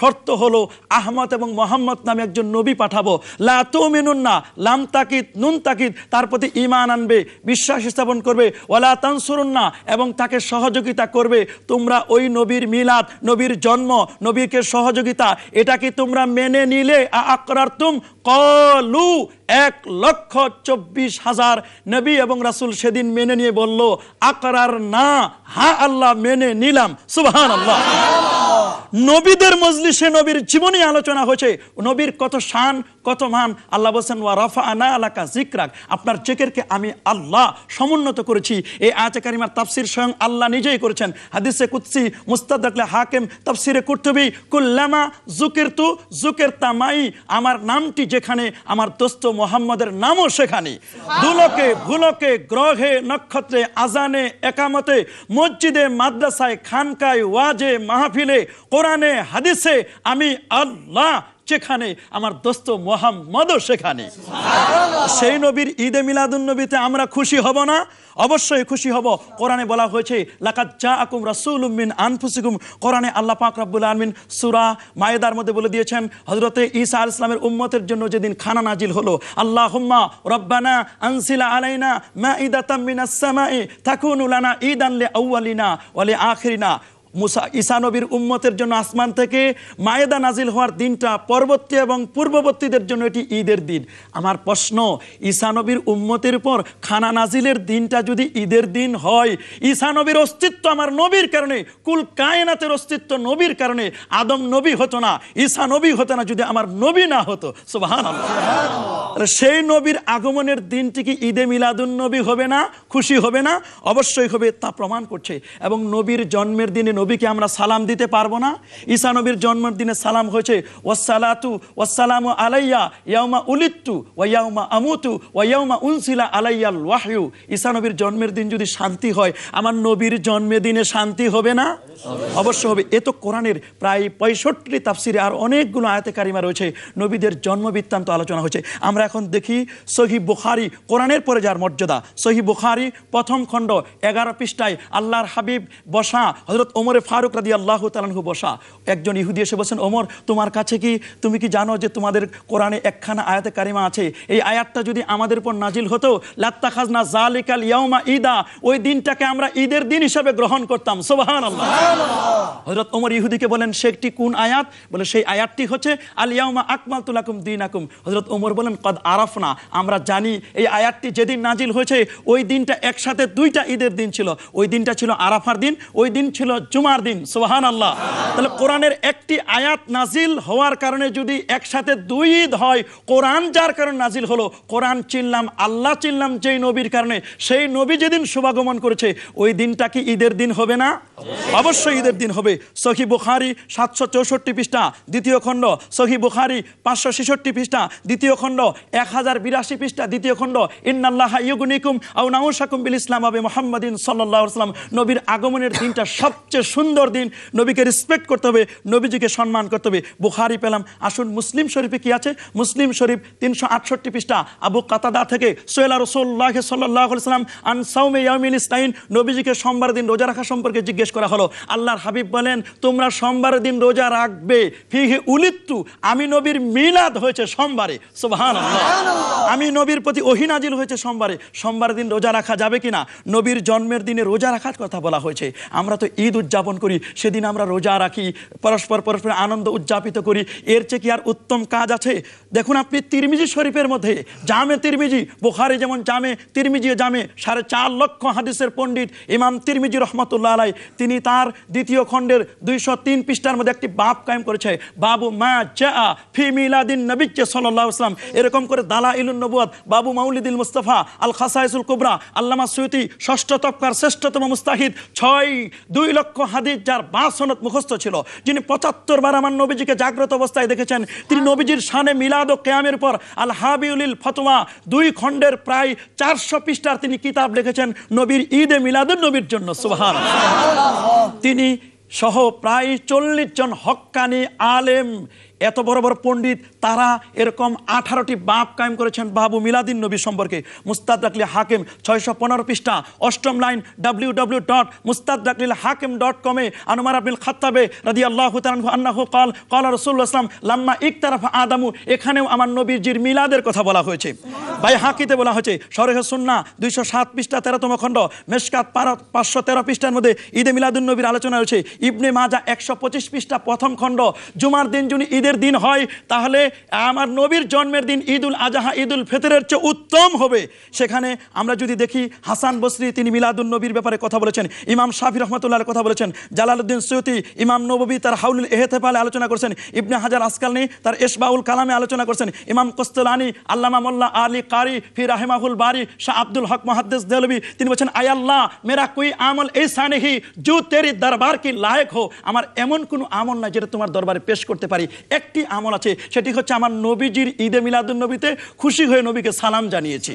শর্ত হলো আহমদ এবং মোহাম্মদ নামে একজন নবী পাঠাবো লা লাতো মিনুন্না লাম তাকিদ নুন তাকিদ তার প্রতি ইমান আনবে বিশ্বাস স্থাপন করবে ওলা তানসুরুন্না এবং তাকে সহযোগিতা করবে তোমরা ওই নবীর মিলাদ নবীর জন্ম নবীকে সহযোগিতা এটা কি তোমরা মেনে নিলে আকরার তুম কলু এক লক্ষ চব্বিশ হাজার নবী এবং রাসুল সেদিন মেনে নিয়ে বলল আকরার না হা হ্যাঁ, আল্লাহ মেনে নিলাম সুবাহ আল্লাহ নবীদের মজলিসে নবীর জীবনী আলোচনা হয়েছে নবীর কত শান কত মান আল্লাহ বলছেন ওয়া রাফা আনা আলাকা জিকরাক আপনার জেকেরকে আমি আল্লাহ সমুন্নত করেছি এই আয়াতে কারিমার তাফসির স্বয়ং আল্লাহ নিজেই করেছেন হাদিসে কুৎসি মুস্তাদ রাখলে হাকেম তাফসিরে কুর্তুবি কুল্লামা জুকের তু জুকের তামাই আমার নামটি যেখানে আমার দোস্ত মোহাম্মদের নামও সেখানে দুলকে ভুলকে গ্রহে নক্ষত্রে আজানে একামতে মসজিদে মাদ্রাসায় খানকায় ওয়াজে মাহফিলে কোরআনে হাদিসে আমি আল্লাহ যেখানে আমার দোস্ত মোহাম্মদও সেখানে সেই নবীর ঈদে মিলাদুন নবীতে আমরা খুশি হব না অবশ্যই খুশি হব কোরআনে বলা হয়েছে লাকাত জা আকুম রাসুল উম্মিন আনফুসিকুম কোরআনে আল্লাহ পাক রাব্বুল আলমিন সুরা মায়েদার মধ্যে বলে দিয়েছেন হজরতে ঈসা আল ইসলামের উম্মতের জন্য যেদিন খানা নাজিল হলো আল্লাহ হুম্মা রব্বানা আনসিলা আলাইনা মা ঈদাতাম মিনাস সামাই তাকুনু লানা ঈদান লি আউয়ালিনা ওয়া লি মুসা ঈসানবীর উম্মতের জন্য আসমান থেকে মায়েদা নাজিল হওয়ার দিনটা পরবর্তী এবং পূর্ববর্তীদের জন্য এটি ঈদের দিন আমার প্রশ্ন ঈসানবীর উম্মতের উপর খানা নাজিলের দিনটা যদি ঈদের দিন হয় ঈসানবীর অস্তিত্ব আমার নবীর কারণে কুল কায়নাতের অস্তিত্ব নবীর কারণে আদম নবী হতো না ঈসা নবী হতো না যদি আমার নবী না হতো সোবাহান সেই নবীর আগমনের দিনটি কি ঈদে মিলাদুন নবী হবে না খুশি হবে না অবশ্যই হবে তা প্রমাণ করছে এবং নবীর জন্মের দিনে নবীকে আমরা সালাম দিতে পারবো না ঈসা নবীর জন্মদিনে সালাম হয়েছে ওয়াসালাতু ওয়াসালাম আলাইয়া ইয়াউমা উলিত্তু ওয়াউমা আমুতু ওয়াউমা উনসিলা আলাইয়াল ওয়াহু ঈসা নবীর জন্মের দিন যদি শান্তি হয় আমার নবীর জন্মের দিনে শান্তি হবে না অবশ্য হবে এ তো কোরআনের প্রায় পঁয়ষট্টি তাফসিরে আর অনেকগুলো আয়তেকারিমা রয়েছে নবীদের জন্ম বৃত্তান্ত আলোচনা হয়েছে আমরা এখন দেখি সহি বুখারি কোরআনের পরে যার মর্যাদা সহি বুখারি প্রথম খণ্ড এগারো পৃষ্ঠায় আল্লাহর হাবিব বসা হজরত ওমর ওমরে ফারুক রাজি আল্লাহ তালানহু বসা একজন ইহুদি এসে বলছেন ওমর তোমার কাছে কি তুমি কি জানো যে তোমাদের কোরআনে একখানা আয়াতে কারিমা আছে এই আয়াতটা যদি আমাদের উপর নাজিল হতো লাত্তা খাজনা জালিকাল ইয়াউমা ইদা ওই দিনটাকে আমরা ঈদের দিন হিসাবে গ্রহণ করতাম সোবাহান আল্লাহ হজরত ওমর ইহুদিকে বলেন সে একটি কোন আয়াত বলে সেই আয়াতটি হচ্ছে আলিয়াউমা আকমাল তুলাকুম দিন আকুম হজরত ওমর বলেন কদ আরাফনা আমরা জানি এই আয়াতটি যেদিন নাজিল হয়েছে ওই দিনটা একসাথে দুইটা ঈদের দিন ছিল ওই দিনটা ছিল আরাফার দিন ওই দিন ছিল জুমার দিন সোহান আল্লাহ তাহলে কোরআনের একটি আয়াত নাজিল হওয়ার কারণে যদি একসাথে দুই ঈদ হয় কোরআন যার কারণে নাজিল হলো কোরআন চিনলাম আল্লাহ চিনলাম যেই নবীর কারণে সেই নবী যেদিন শুভাগমন করেছে ওই দিনটা কি ঈদের দিন হবে না অবশ্যই ঈদের দিন হবে সখি বুখারি সাতশো চৌষট্টি পৃষ্ঠা দ্বিতীয় খণ্ড সহি বুখারি পাঁচশো ছেষট্টি পৃষ্ঠা দ্বিতীয় খণ্ড এক হাজার বিরাশি পৃষ্ঠা দ্বিতীয় খণ্ড ইন্নাল্লাহ ইউগুনিকুম আউ নাউসাকুম বিল ইসলাম আবে মোহাম্মদিন সাল্লাহ সাল্লাম নবীর আগমনের দিনটা সবচেয়ে সুন্দর দিন নবীকে রেসপেক্ট করতে হবে নবীজিকে সম্মান করতে হবে বুখারি পেলাম আসুন মুসলিম শরীফে কি আছে মুসলিম শরীফ তিনশো আটষট্টি পৃষ্ঠা আবু কাতাদা থেকে সোয়েলা রসোল্লাহ সাল্লাহ সাল্লাম আনসাউমে ইয়ামিল ইসলাইন নবীজিকে সোমবার দিন রোজা রাখা সম্পর্কে জিজ্ঞেস করা হলো আল্লাহর হাবিব বলেন তোমরা সোমবার দিন রোজা রাখবে ফিহে উলিত্তু আমি নবীর মিলাদ হয়েছে সোমবারে সোভান আমি নবীর প্রতি অহিনাজিল হয়েছে সোমবারে সোমবার দিন রোজা রাখা যাবে কিনা নবীর জন্মের দিনে রোজা রাখার কথা বলা হয়েছে আমরা তো ঈদ উদযাপন উদযাপন করি সেদিন আমরা রোজা রাখি পরস্পর পরস্পর আনন্দ উদযাপিত করি এর চেয়ে কি আর উত্তম কাজ আছে দেখুন আপনি তিরমিজি শরীফের মধ্যে জামে তিরমিজি বোখারে যেমন জামে তিরমিজি জামে সাড়ে চার লক্ষ হাদিসের পণ্ডিত ইমাম তিরমিজি রহমতুল্লাহ আলাই তিনি তার দ্বিতীয় খণ্ডের দুইশো তিন পৃষ্ঠার মধ্যে একটি বাপ কায়েম করেছে বাবু মা চা ফি মিলাদিন নবিচ্ছে সাল্লাহ আসলাম এরকম করে দালা ইলুন নবুয়াদ বাবু মাউলিদিন মুস্তফা আল খাসাইসুল কুবরা আল্লামা সৈয়দি ষষ্ঠ তপকার শ্রেষ্ঠতম মুস্তাহিদ ছয় দুই লক্ষ হাদিস যার বা সনদ মুখস্থ ছিল যিনি পঁচাত্তর বার আমার নবীজিকে জাগ্রত অবস্থায় দেখেছেন তিনি হ্যাঁ। নবীজির সানে মিলাদ ও ক্যামের পর আল হাবিউলিল ফতোয়া দুই খণ্ডের প্রায় চারশো পৃষ্ঠার তিনি কিতাব লিখেছেন নবীর ঈদে মিলাদের নবীর জন্য সুহান তিনি সহ প্রায় চল্লিশ জন হকানি আলেম এত বড় বড় পণ্ডিত তারা এরকম আঠারোটি বাপ কায়েম করেছেন বাবু মিলাদিন নবী সম্পর্কে মুস্তাদ রাকলি হাকিম ছয়শো পনেরো পৃষ্ঠা অষ্টম লাইন ডাব্লিউ ডাব্লিউ ডট মুস্তাদ রাকলিল হাকিম ডট কমে আনুমার আবিল খাত্তাবে রাজি আল্লাহ আন্নাহু কল কল রসুল আসলাম লাম্মা ইকতারফ আদামু এখানেও আমার নবীজির মিলাদের কথা বলা হয়েছে ভাই হাকিতে বলা হয়েছে সরেহ সুন্না দুইশো সাত পৃষ্ঠা তেরোতম খণ্ড মেসকাত পারত পাঁচশো তেরো পৃষ্ঠার মধ্যে ঈদে মিলাদুল নবীর আলোচনা রয়েছে ইবনে মাজা একশো পঁচিশ পৃষ্ঠা প্রথম খণ্ড জুমার দিন জুনি ঈদের জন্মের দিন হয় তাহলে আমার নবীর জন্মের দিন ঈদ ঈদুল আজহা উল ফেতরের চেয়ে উত্তম হবে সেখানে আমরা যদি দেখি হাসান বসরি তিনি মিলাদুল নবীর ব্যাপারে কথা বলেছেন ইমাম শাফি রহমতুল্লাহ কথা বলেছেন জালালউদ্দিন সৈয়দি ইমাম নবী তার হাউলুল এহতেফালে আলোচনা করছেন ইবনে হাজার আসকালনি তার এশবাউল কালামে আলোচনা করছেন ইমাম কোস্তলানি আল্লামা মোল্লা আলী কারি ফি রাহেমাহুল বারি শাহ আব্দুল হক মহাদ্দেশ দেলবি তিনি বলছেন আয়াল্লাহ মেরা কুই আমল এই সানেহি জু তেরি দরবার কি লায়ক হো আমার এমন কোনো আমল নাই যেটা তোমার দরবারে পেশ করতে পারি এক একটি আমল আছে সেটি হচ্ছে আমার নবীজির ঈদে মিলাদুল নবীতে খুশি হয়ে নবীকে সালাম জানিয়েছি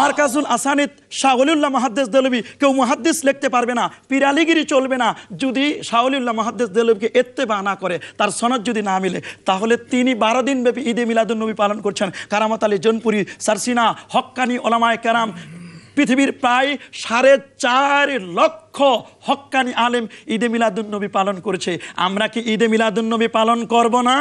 মার্কাজুল আসানিদ শাহলিউল্লাহ মাহাদ্দেশ দেলবি কেউ মহাদ্দেশ লিখতে পারবে না পিরালিগিরি চলবে না যদি শাহলিউল্লাহ মহাদ্দেশ দেলবিকে বা না করে তার সনদ যদি না মিলে তাহলে তিনি বারো দিন ব্যাপী ঈদে মিলাদুল নবী পালন করছেন কারামত আলী জনপুরি সারসিনা হক্কানি ওলামায় কেরাম পৃথিবীর প্রায় সাড়ে চার লক্ষ হক্কানি আলেম ঈদে মিলাদুন্নবী পালন করেছে আমরা কি ঈদে মিলাদুন্নবী পালন করব না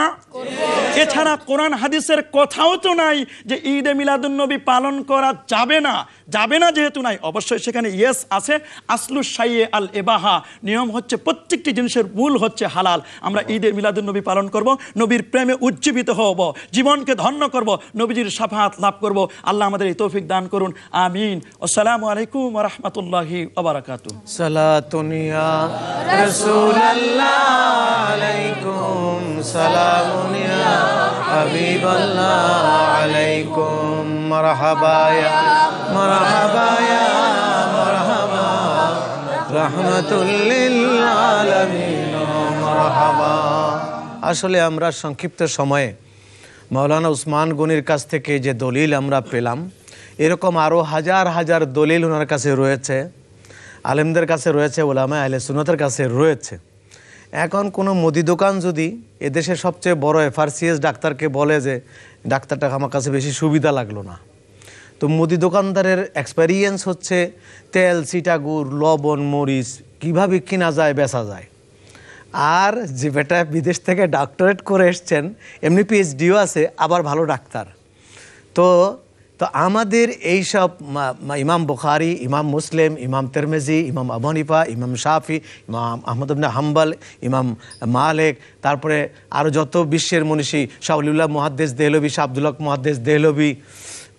এছাড়া কোরআন হাদিসের কথাও তো নাই যে ঈদে মিলাদুন্নবী পালন করা যাবে না যাবে না যেহেতু নাই অবশ্যই সেখানে ইয়েস আছে আসলু সাইয়ে আল এবাহা নিয়ম হচ্ছে প্রত্যেকটি জিনিসের মূল হচ্ছে হালাল আমরা ঈদে মিলাদুন্নবী পালন করব নবীর প্রেমে উজ্জীবিত হব জীবনকে ধন্য করব নবীজির সাফাত লাভ করব আল্লাহ আমাদের এই তৌফিক দান করুন আমিন আসসালামু আলাইকুম রহমতুল্লাহি ওবরাকাতু সালাতুনিয়া রাসূলুল্লাহ আলাইকুম সালামুনিয়া حبيب الله عليكم مرحبا يا مرحبا يا مرحبا رحمة للعالمين مرحبا আসলে আমরা সংক্ষিপ্ত সময়ে মৌলানা উসমান গনির কাছ থেকে যে দলিল আমরা পেলাম এরকম আরও হাজার হাজার দলিল ওনার কাছে রয়েছে আলেমদের কাছে রয়েছে ওলামা আহলে সুনতের কাছে রয়েছে এখন কোনো মুদি দোকান যদি এদেশের সবচেয়ে বড় এফআরসিএস ডাক্তারকে বলে যে ডাক্তারটা আমার কাছে বেশি সুবিধা লাগলো না তো মুদি দোকানদারের এক্সপেরিয়েন্স হচ্ছে তেল সিটাগুর লবণ মরিচ কীভাবে কিনা যায় বেচা যায় আর যে বেটা বিদেশ থেকে ডক্টরেট করে এসছেন এমনি পিএইচডিও আছে আবার ভালো ডাক্তার তো তো আমাদের এইসব ইমাম বুখারি ইমাম মুসলিম ইমাম তেরমেজি ইমাম আবনিফা ইমাম শাফি ইমাম আহমদুল্লাহ হাম্বাল ইমাম মালেক তারপরে আরও যত বিশ্বের মনীষী শাহুল্লাহ মহাদ্দেস দেহলবি শাবদুল্লাহ মহাদ্দেস দেহলবি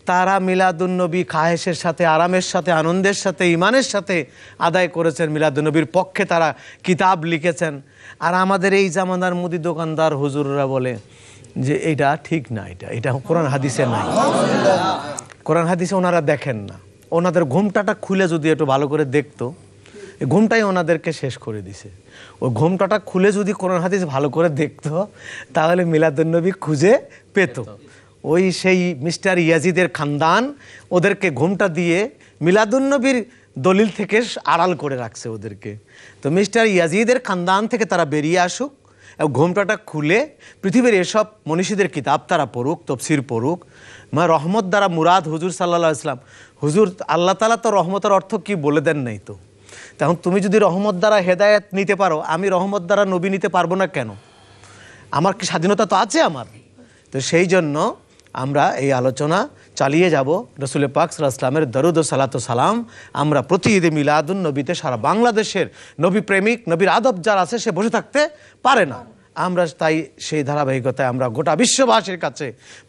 তারা মিলাদুন্নবী খাহেসের সাথে আরামের সাথে আনন্দের সাথে ইমানের সাথে আদায় করেছেন মিলাদুন্নবীর পক্ষে তারা কিতাব লিখেছেন আর আমাদের এই জামানার মুদি দোকানদার হুজুররা বলে যে এটা ঠিক না এটা এটা কোরআন হাদিসে নাই কোরআন হাদিসে ওনারা দেখেন না ওনাদের ঘুমটাটা খুলে যদি একটু ভালো করে দেখতো ঘুমটাই ওনাদেরকে শেষ করে দিছে ওই ঘুমটাটা খুলে যদি কোরআন হাদিস ভালো করে দেখতো তাহলে মিলাদুলনবী খুঁজে পেত ওই সেই মিস্টার ইয়াজিদের খানদান ওদেরকে ঘুমটা দিয়ে মিলাদুলনবীর দলিল থেকে আড়াল করে রাখছে ওদেরকে তো মিস্টার ইয়াজিদের খানদান থেকে তারা বেরিয়ে আসুক ঘোমটাটা খুলে পৃথিবীর এসব মনীষীদের কিতাব তারা পড়ুক তফসির পড়ুক মা রহমত দ্বারা মুরাদ হুজুর সাল্লাহ ইসলাম হুজুর আল্লাহ তালা তো রহমতের অর্থ কি বলে দেন নাই তো তখন তুমি যদি রহমত দ্বারা হেদায়ত নিতে পারো আমি রহমত দ্বারা নবী নিতে পারবো না কেন আমার কি স্বাধীনতা তো আছে আমার তো সেই জন্য আমরা এই আলোচনা চালিয়ে যাব রসুল পাক সাল্লাহামের দরুদ সালাত সালাম আমরা প্রতি ঈদে মিলাদুন নবীতে সারা বাংলাদেশের নবী প্রেমিক নবীর আদব যার আছে সে বসে থাকতে পারে না আমরা তাই সেই ধারাবাহিকতায় আমরা গোটা বিশ্ববাসীর কাছে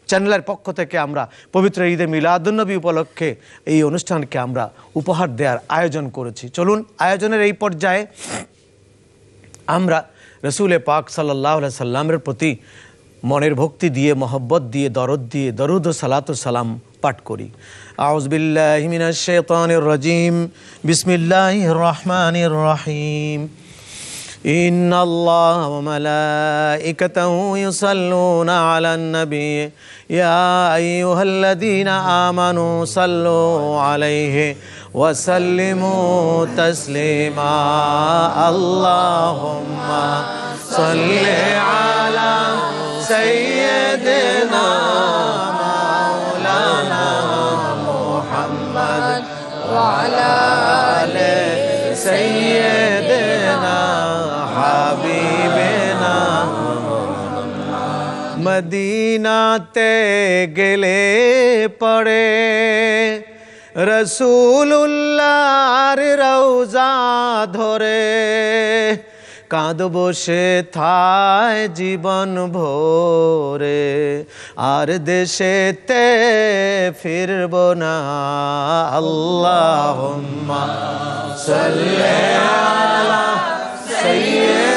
চ্যানেলের পক্ষ থেকে আমরা পবিত্র ঈদে মিলাদুন্নবী উপলক্ষে এই অনুষ্ঠানকে আমরা উপহার দেওয়ার আয়োজন করেছি চলুন আয়োজনের এই পর্যায়ে আমরা রসুল পাক সাল্লাহ সাল্লামের প্রতি মনের ভক্তি দিয়ে মহব্বত দিয়ে দরদ দিয়ে দরুদ ও সালাত সালাম পাঠ করি আউজবিল্লাহমিনাশানির রাজিম বিসমিল্লাহ রহমানির রহিম إن الله وملائكته يصلون على النبي يا أيها الذين آمنوا صلوا عليه وسلموا تسليما اللهم صل على سيدنا مولانا محمد وعلى آل سيدنا حبيبنا मदीना ते गिले पड़े रसूलुल्लाहर रौजा धोरे কাঁদ বসে থায় জীবন ভোরে আর দেশে তে ফিরব না আল্লাহ সাল্লাল্লাহু আলা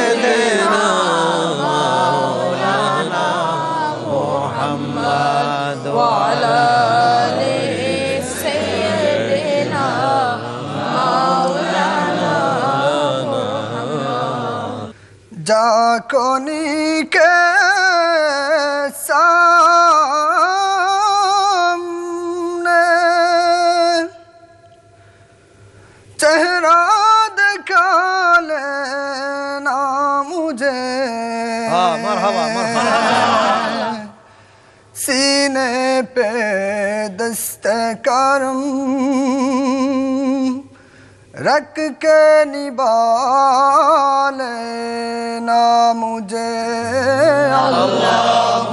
कोनी के सामने चेहरा दिखा लेना मुझे हाँ, सीने पे दस्तकारम रख के निभा ना मुझे अल्लाह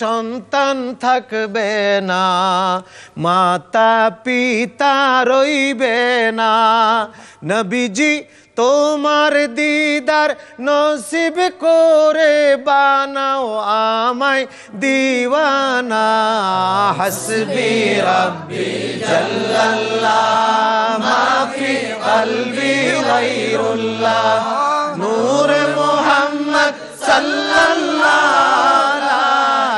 সন্তান থাকবে না মাতা পিতা রইবে না নবীজি তোমার দিদার নসিব করে বানাও আমায় দিওয়ানা হসবি রব্বি জল্লাল্লাহ মাফি কলবি গায়রুল্লাহ নূর মুহাম্মদ সাল্লাল্লাহ